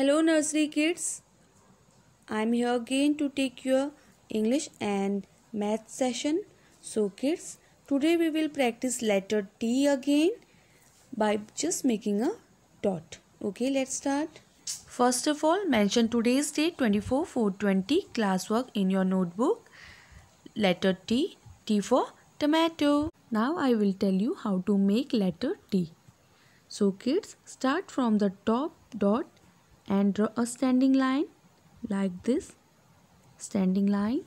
Hello nursery kids. I am here again to take your English and math session. So kids, today we will practice letter T again by just making a dot. Okay, let's start. First of all, mention today's date 24 4 20 classwork in your notebook. Letter T, T for tomato. Now I will tell you how to make letter T. So kids, start from the top dot and draw a standing line like this standing line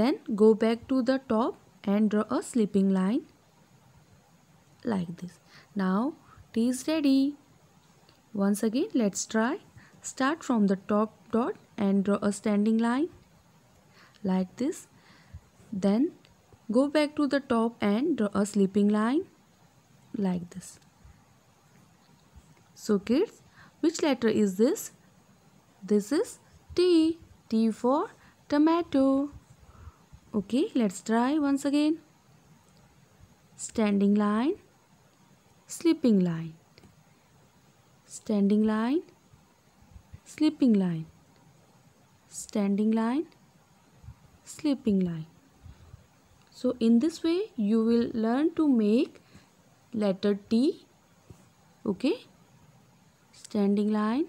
then go back to the top and draw a slipping line like this now tea is ready once again let's try start from the top dot and draw a standing line like this then go back to the top and draw a slipping line like this so kids which letter is this? This is T. T for tomato. Okay, let's try once again. Standing line, sleeping line. Standing line, sleeping line. Standing line, sleeping line. So in this way you will learn to make letter T. Okay standing line,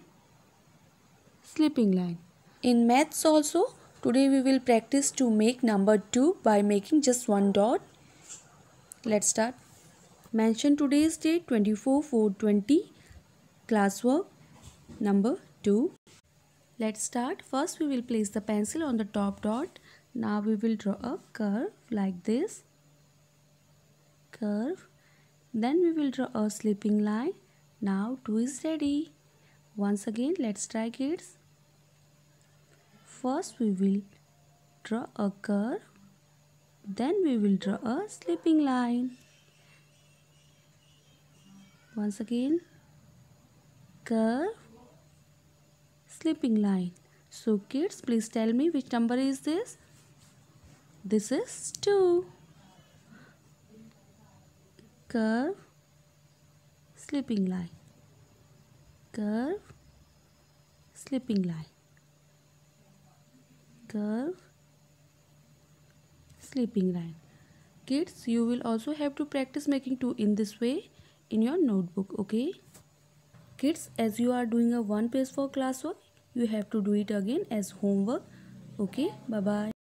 sleeping line. In maths also, today we will practice to make number 2 by making just one dot. Let's start. Mention today's date 24 4 20 classwork number 2. Let's start. First we will place the pencil on the top dot. Now we will draw a curve like this. Curve. Then we will draw a sleeping line now 2 is ready. Once again let's try kids. First we will draw a curve. Then we will draw a slipping line. Once again curve slipping line. So kids please tell me which number is this? This is 2. Curve Slipping line curve slipping line curve sleeping line kids you will also have to practice making two in this way in your notebook okay kids as you are doing a one page for classwork you have to do it again as homework okay bye bye